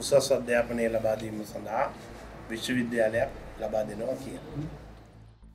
උසස් අධ්‍යාපනය ලබා දීම සඳහා විශ්වවිද්‍යාලයක් ලබා දෙනවා කියලා.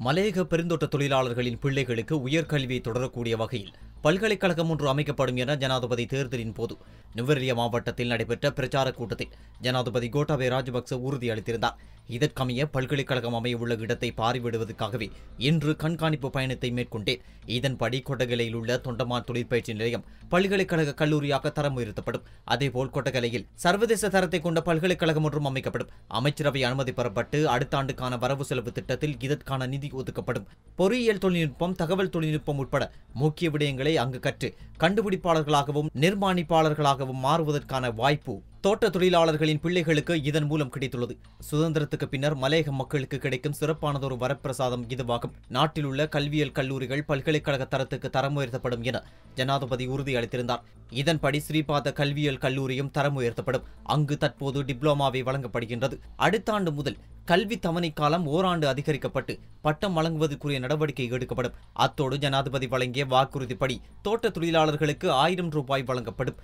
மலையக பெருந்தோட்ட தொழிலாளர்களின் பிள்ளைகளுக்கு உயர்கல்வியை தொடரக்கூடிய வகையில் பல்கலைக்கழகம் ஒன்று அமைக்கப்படும் என ஜனாதிபதி தேர்தலின் போது நுவரிய மாவட்டத்தில் நடைபெற்ற பிரச்சார கூட்டத்தில் ஜனாதிபதி கோட்டாபே ராஜபக்ச உறுதியளித்திருந்தார் இதற்கமைய பல்கலைக்கழகம் அமையவுள்ள இடத்தை பாரிவிடுவதற்காகவே இன்று கண்காணிப்பு பயணத்தை மேற்கொண்டேன் இதன்படி கொட்டகலையில் உள்ள தொண்டமான் தொழிற்பயிற்சி நிலையம் பல்கலைக்கழக கல்லூரியாக தரம் உயர்த்தப்படும் அதேபோல் கொட்டகலையில் சர்வதேச தரத்தை கொண்ட பல்கலைக்கழகம் ஒன்றும் அமைக்கப்படும் அமைச்சரவை அனுமதி பெறப்பட்டு அடுத்த ஆண்டுக்கான வரவு செலவு திட்டத்தில் இதற்கான நிதி ஒதுக்கப்படும் பொறியியல் தொழில்நுட்பம் தகவல் தொழில்நுட்பம் உட்பட முக்கிய விடயங்களை அங்கு கற்று கண்டுபிடிப்பாளர்களாகவும் நிர்மாணிப்பாளர்களாகவும் மாறுவதற்கான வாய்ப்பு தோட்ட தொழிலாளர்களின் பிள்ளைகளுக்கு இதன் மூலம் கிடைத்துள்ளது சுதந்திரத்துக்கு பின்னர் மலையக மக்களுக்கு கிடைக்கும் சிறப்பானதொரு வரப்பிரசாதம் இதுவாகும் நாட்டில் உள்ள கல்வியல் கல்லூரிகள் பல்கலைக்கழக தரத்துக்கு தரம் உயர்த்தப்படும் என ஜனாதிபதி உறுதியளித்திருந்தார் இதன்படி ஸ்ரீபாத கல்வியல் கல்லூரியும் தரம் உயர்த்தப்படும் அங்கு தற்போது டிப்ளோமாவை வழங்கப்படுகின்றது அடுத்த ஆண்டு முதல் கல்வி தவணை காலம் ஓராண்டு அதிகரிக்கப்பட்டு பட்டம் வழங்குவதற்குரிய நடவடிக்கை எடுக்கப்படும் அத்தோடு ஜனாதிபதி வழங்கிய வாக்குறுதிப்படி தோட்ட தொழிலாளர்களுக்கு ஆயிரம் ரூபாய் வழங்கப்படும்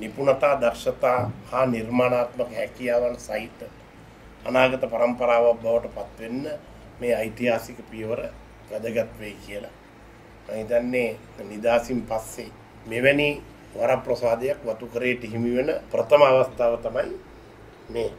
නිපුණතා දක්ෂතා හා නිර්මාණාත්මක හැකියාවන් සහිත අනාගත පරම්පරාවක් බවට පත්වෙන්න මේ ඓතිහාසික පියවර වැදගත් වෙයි කියලා. මම හිතන්නේ නිදාසින් පස්සේ මෙවැනි වරප්‍රසාදයක් වතුකරේට හිමි වෙන ප්‍රථම අවස්ථාව තමයි මේ